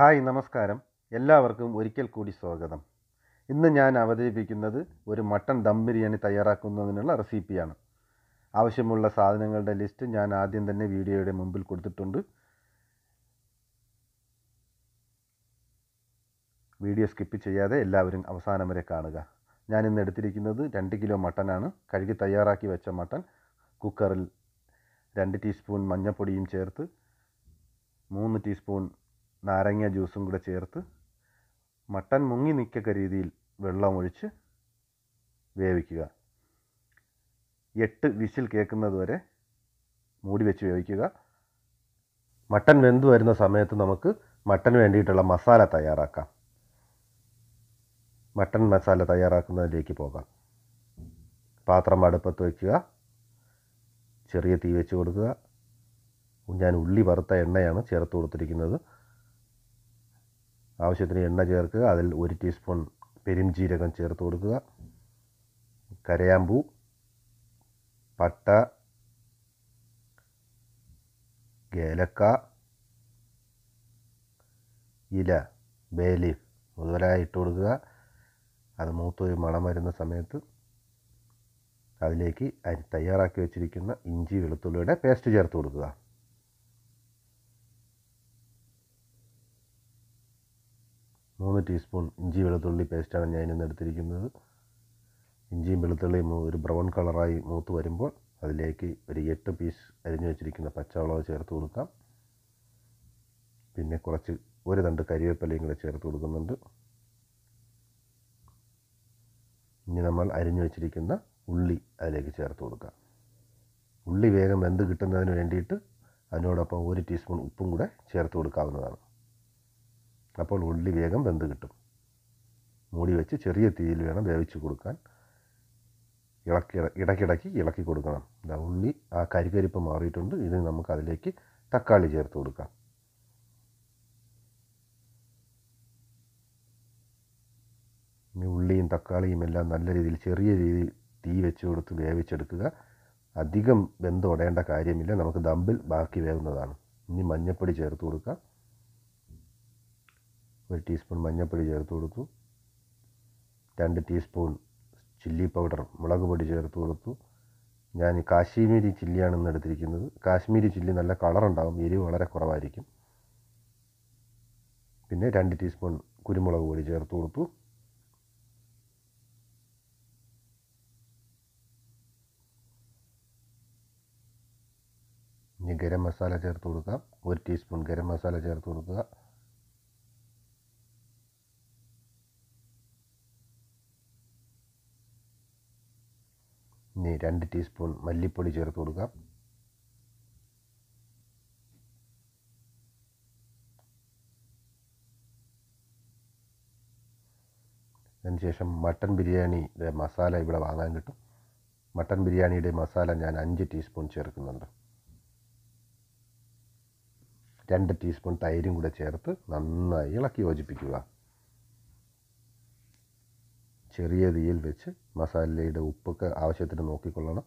hi നമസ്കാരം എല്ലാവർക്കും ഒരിക്കൽ കൂടി സ്വാഗതം ഇന്ന് ഞാൻ അവതരിപ്പിക്കുന്നത് ഒരു മട്ടൺ ദം ബിരിയാണി തയ്യാറാക്കുന്നതിനുള്ള റെസിപ്പിയാണ് ആവശ്യമുള്ള സാധനങ്ങളുടെ ലിസ്റ്റ് ഞാൻ ആദ്യം തന്നെ വീഡിയോയുടെ മുമ്പിൽ കൊടുത്തിട്ടുണ്ട് വീഡിയോ സ്കിപ്പ് ചെയ്യാതെ എല്ലാവരും അവസാനം വരെ കാണുക ഞാൻ ഇന്ന് എടുത്തിരിക്കുന്നത് രണ്ട് കിലോ മട്ടനാണ് കഴുകി തയ്യാറാക്കി വെച്ച മട്ടൺ കുക്കറിൽ രണ്ട് ടീസ്പൂൺ മഞ്ഞൾപ്പൊടിയും ചേർത്ത് മൂന്ന് ടീസ്പൂൺ നാരങ്ങ ജ്യൂസും കൂടെ ചേർത്ത് മട്ടൻ മുങ്ങി നിൽക്കക്ക രീതിയിൽ വെള്ളമൊഴിച്ച് വേവിക്കുക എട്ട് വിസിൽ കേൾക്കുന്നത് വരെ മൂടി വെച്ച് വേവിക്കുക മട്ടൻ വെന്ത് വരുന്ന സമയത്ത് നമുക്ക് മട്ടൻ വേണ്ടിയിട്ടുള്ള മസാല തയ്യാറാക്കാം മട്ടൻ മസാല തയ്യാറാക്കുന്നതിലേക്ക് പോകാം പാത്രം അടുപ്പത്ത് വയ്ക്കുക ചെറിയ തീ വെച്ച് കൊടുക്കുക ഞാൻ ഉള്ളി വറുത്ത എണ്ണയാണ് ചേർത്ത് കൊടുത്തിരിക്കുന്നത് ആവശ്യത്തിന് എണ്ണ ചേർക്കുക അതിൽ ഒരു ടീസ്പൂൺ പെരുംജീരകം ചേർത്ത് കൊടുക്കുക കരയാമ്പൂ പട്ട ഏലക്ക ഇല ബേലീഫ് മുതലായി ഇട്ട് കൊടുക്കുക അത് മൂത്തൊരു മണം വരുന്ന സമയത്ത് അതിലേക്ക് അരി തയ്യാറാക്കി വെച്ചിരിക്കുന്ന ഇഞ്ചി വെളുത്തുള്ളിയുടെ പേസ്റ്റ് ചേർത്ത് കൊടുക്കുക മൂന്ന് ടീസ്പൂൺ ഇഞ്ചി വെളുത്തുള്ളി പേസ്റ്റാണ് ഞാൻ ഇന്ന് എടുത്തിരിക്കുന്നത് ഇഞ്ചിയും വെളുത്തുള്ളിയും ഒരു ബ്രൗൺ കളറായി മൂത്ത് വരുമ്പോൾ അതിലേക്ക് ഒരു എട്ട് പീസ് അരിഞ്ഞു വെച്ചിരിക്കുന്ന പച്ചവളവ് ചേർത്ത് കൊടുക്കാം പിന്നെ കുറച്ച് ഒരു തണ്ട് കരിവേപ്പിലയും കൂടെ ചേർത്ത് കൊടുക്കുന്നുണ്ട് ഇനി നമ്മൾ അരിഞ്ഞു വെച്ചിരിക്കുന്ന ഉള്ളി അതിലേക്ക് ചേർത്ത് കൊടുക്കാം ഉള്ളി വേഗം വെന്ത് കിട്ടുന്നതിന് വേണ്ടിയിട്ട് അതിനോടൊപ്പം ഒരു ടീസ്പൂൺ ഉപ്പും കൂടെ ചേർത്ത് കൊടുക്കാവുന്നതാണ് അപ്പോൾ ഉള്ളി വേഗം വെന്ത് കിട്ടും മൂടി വെച്ച് ചെറിയ തീയിൽ വേണം വേവിച്ച് കൊടുക്കാൻ ഇളക്കി ഇടയ്ക്കിടയ്ക്ക് ഇളക്കി കൊടുക്കണം ഇതാ ഉള്ളി ആ കരികരിപ്പ് മാറിയിട്ടുണ്ട് ഇനി നമുക്ക് അതിലേക്ക് തക്കാളി ചേർത്ത് കൊടുക്കാം ഇനി ഉള്ളിയും തക്കാളിയും എല്ലാം നല്ല രീതിയിൽ ചെറിയ രീതിയിൽ തീ വെച്ച് കൊടുത്ത് വേവിച്ചെടുക്കുക അധികം വെന്ത് ഉടയേണ്ട കാര്യമില്ല നമുക്ക് ദമ്പിൽ ബാക്കി വേവുന്നതാണ് ഇനി മഞ്ഞൾപ്പൊടി ചേർത്ത് കൊടുക്കാം ഒരു ടീസ്പൂൺ മഞ്ഞൾപ്പൊടി ചേർത്ത് കൊടുത്തു രണ്ട് ടീസ്പൂൺ ചില്ലി പൗഡർ മുളക് പൊടി ചേർത്ത് കൊടുത്തു ഞാൻ കാശ്മീരി ചില്ലിയാണ് ഇന്ന് എടുത്തിരിക്കുന്നത് കാശ്മീരി ചില്ലി നല്ല കളറുണ്ടാകും എരിവ് വളരെ കുറവായിരിക്കും പിന്നെ രണ്ട് ടീസ്പൂൺ കുരുമുളക് പൊടി ചേർത്ത് കൊടുത്തു ഇനി ഗരം മസാല ചേർത്ത് കൊടുക്കാം ഒരു ടീസ്പൂൺ ഗരം മസാല ചേർത്ത് കൊടുക്കുക ഇനി രണ്ട് ടീസ്പൂൺ മല്ലിപ്പൊടി ചേർത്ത് കൊടുക്കാം അതിനുശേഷം മട്ടൻ ബിരിയാണിയുടെ മസാല ഇവിടെ വാങ്ങാൻ കിട്ടും മട്ടൻ ബിരിയാണിയുടെ മസാല ഞാൻ അഞ്ച് ടീസ്പൂൺ ചേർക്കുന്നുണ്ട് രണ്ട് ടീസ്പൂൺ തൈരും കൂടെ ചേർത്ത് നന്നായി ഇളക്കി യോജിപ്പിക്കുക ചെറിയ തീയിൽ വെച്ച് മസാലയുടെ ഉപ്പൊക്കെ ആവശ്യത്തിന് നോക്കിക്കൊള്ളണം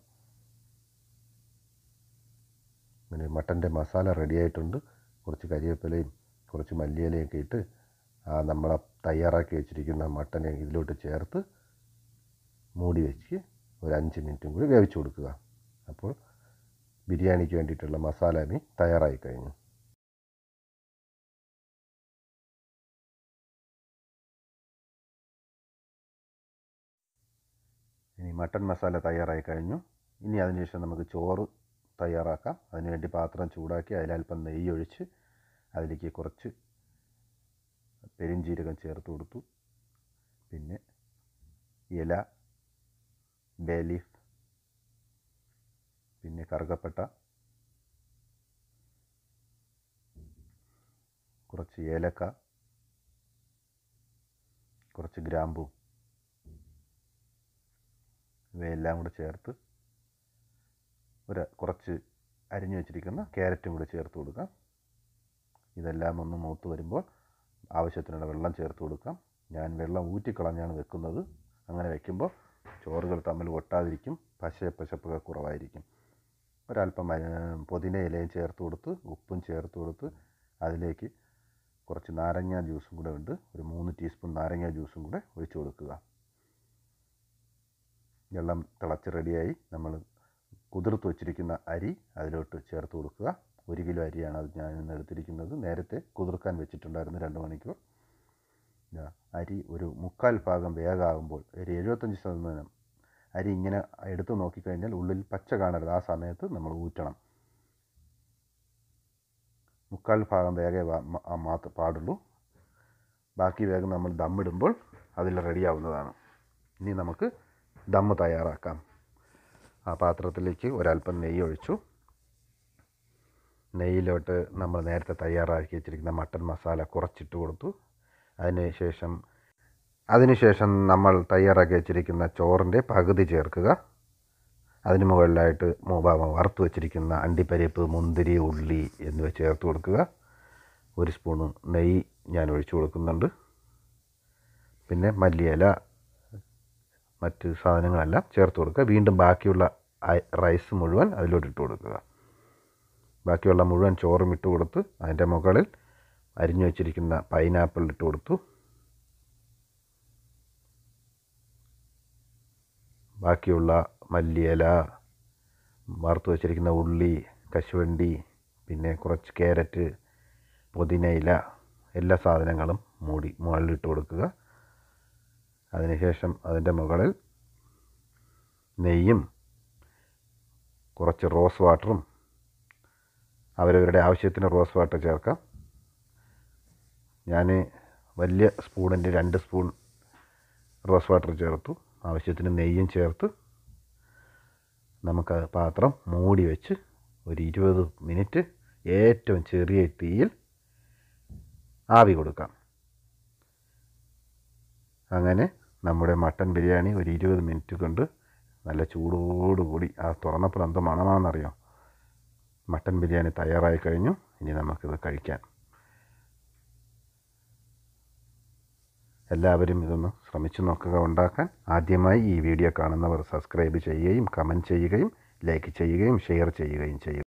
അങ്ങനെ മട്ടൻ്റെ മസാല റെഡി ആയിട്ടുണ്ട് കുറച്ച് കരിവേപ്പിലയും കുറച്ച് ഒക്കെ ഇട്ട് ആ നമ്മൾ തയ്യാറാക്കി വെച്ചിരിക്കുന്ന മട്ടനെ ഇതിലോട്ട് ചേർത്ത് മൂടി വെച്ച് ഒരു അഞ്ച് മിനിറ്റും കൂടി വേവിച്ചു കൊടുക്കുക അപ്പോൾ ബിരിയാണിക്ക് വേണ്ടിയിട്ടുള്ള മസാല മീൻ തയ്യാറായി കഴിഞ്ഞു ഇനി മട്ടൺ മസാല തയ്യാറായി കഴിഞ്ഞു ഇനി അതിനുശേഷം നമുക്ക് ചോറ് തയ്യാറാക്കാം അതിനുവേണ്ടി പാത്രം ചൂടാക്കി അതിലൽപ്പം നെയ്യൊഴിച്ച് അതിലേക്ക് കുറച്ച് പെരിഞ്ചീരകം ചേർത്ത് കൊടുത്തു പിന്നെ ഇല ബേലീഫ് പിന്നെ കറുകപ്പെട്ട കുറച്ച് ഏലക്ക കുറച്ച് ഗ്രാമ്പൂ ഇവയെല്ലാം കൂടെ ചേർത്ത് ഒരു കുറച്ച് അരിഞ്ഞു വെച്ചിരിക്കുന്ന ക്യാരറ്റും കൂടെ ചേർത്ത് കൊടുക്കാം ഇതെല്ലാം ഒന്ന് മൂത്ത് വരുമ്പോൾ ആവശ്യത്തിനുള്ള വെള്ളം ചേർത്ത് കൊടുക്കാം ഞാൻ വെള്ളം ഊറ്റിക്കളഞ്ഞാണ് വെക്കുന്നത് അങ്ങനെ വെക്കുമ്പോൾ ചോറുകൾ തമ്മിൽ ഒട്ടാതിരിക്കും പശപ്പശപ്പൊക്കെ കുറവായിരിക്കും ഒരല്പം പുതിന ഇലയും ചേർത്ത് കൊടുത്ത് ഉപ്പും ചേർത്ത് കൊടുത്ത് അതിലേക്ക് കുറച്ച് നാരങ്ങ ജ്യൂസും കൂടെ ഉണ്ട് ഒരു മൂന്ന് ടീസ്പൂൺ നാരങ്ങ ജ്യൂസും കൂടെ ഒഴിച്ചു കൊടുക്കുക വെള്ളം തിളച്ച് റെഡിയായി നമ്മൾ കുതിർത്ത് വച്ചിരിക്കുന്ന അരി അതിലോട്ട് ചേർത്ത് കൊടുക്കുക ഒരു കിലോ അരിയാണ് അത് ഞാൻ ഇന്ന് എടുത്തിരിക്കുന്നത് നേരത്തെ കുതിർക്കാൻ വെച്ചിട്ടുണ്ടായിരുന്നു രണ്ട് മണിക്കൂർ അരി ഒരു മുക്കാൽ ഭാഗം വേഗമാകുമ്പോൾ ഒരു എഴുപത്തഞ്ച് ശതമാനം അരി ഇങ്ങനെ എടുത്തു നോക്കിക്കഴിഞ്ഞാൽ ഉള്ളിൽ പച്ച കാണരുത് ആ സമയത്ത് നമ്മൾ ഊറ്റണം മുക്കാൽ ഭാഗം വേഗേ മാത്ര പാടുള്ളൂ ബാക്കി വേഗം നമ്മൾ ദമ്മിടുമ്പോൾ അതിൽ റെഡിയാവുന്നതാണ് ഇനി നമുക്ക് ദമ്മ് തയ്യാറാക്കാം ആ പാത്രത്തിലേക്ക് ഒരല്പം നെയ്യ് ഒഴിച്ചു നെയ്യിലോട്ട് നമ്മൾ നേരത്തെ തയ്യാറാക്കി വെച്ചിരിക്കുന്ന മട്ടൻ മസാല കുറച്ചിട്ട് കൊടുത്തു അതിനുശേഷം അതിനുശേഷം നമ്മൾ തയ്യാറാക്കി വെച്ചിരിക്കുന്ന ചോറിൻ്റെ പകുതി ചേർക്കുക അതിന് മുകളിലായിട്ട് മൂബാമ വറുത്ത് വെച്ചിരിക്കുന്ന അണ്ടിപ്പരിപ്പ് മുന്തിരി ഉള്ളി എന്നിവ ചേർത്ത് കൊടുക്കുക ഒരു സ്പൂൺ നെയ്യ് ഞാൻ ഒഴിച്ചു കൊടുക്കുന്നുണ്ട് പിന്നെ മല്ലിയില മറ്റ് സാധനങ്ങളെല്ലാം ചേർത്ത് കൊടുക്കുക വീണ്ടും ബാക്കിയുള്ള റൈസ് മുഴുവൻ അതിലോട്ട് ഇട്ട് കൊടുക്കുക ബാക്കിയുള്ള മുഴുവൻ ചോറും ഇട്ട് കൊടുത്ത് അതിൻ്റെ മുകളിൽ അരിഞ്ഞു വച്ചിരിക്കുന്ന പൈനാപ്പിൾ ഇട്ട് കൊടുത്തു ബാക്കിയുള്ള മല്ലിയില വറുത്ത് വച്ചിരിക്കുന്ന ഉള്ളി കശുവണ്ടി പിന്നെ കുറച്ച് ക്യാരറ്റ് പുതിനയില എല്ലാ സാധനങ്ങളും മൂടി മുകളിലിട്ട് കൊടുക്കുക അതിനുശേഷം അതിൻ്റെ മുകളിൽ നെയ്യും കുറച്ച് റോസ് വാട്ടറും അവരവരുടെ ആവശ്യത്തിന് റോസ് വാട്ടർ ചേർക്കാം ഞാൻ വലിയ സ്പൂണിൻ്റെ രണ്ട് സ്പൂൺ റോസ് വാട്ടർ ചേർത്തു ആവശ്യത്തിന് നെയ്യും ചേർത്ത് നമുക്ക് പാത്രം മൂടി വെച്ച് ഒരു ഇരുപത് മിനിറ്റ് ഏറ്റവും ചെറിയ തീയിൽ ആവി കൊടുക്കാം അങ്ങനെ നമ്മുടെ മട്ടൻ ബിരിയാണി ഒരു ഇരുപത് മിനിറ്റ് കൊണ്ട് നല്ല ചൂടോടുകൂടി ആ തുറന്നപ്പോൾ എന്ത് മണമാണെന്നറിയോ മട്ടൻ ബിരിയാണി തയ്യാറായി കഴിഞ്ഞു ഇനി നമുക്കിത് കഴിക്കാൻ എല്ലാവരും ഇതൊന്ന് ശ്രമിച്ചു നോക്കുക ഉണ്ടാക്കാൻ ആദ്യമായി ഈ വീഡിയോ കാണുന്നവർ സബ്സ്ക്രൈബ് ചെയ്യുകയും കമൻറ്റ് ചെയ്യുകയും ലൈക്ക് ചെയ്യുകയും ഷെയർ ചെയ്യുകയും ചെയ്യുക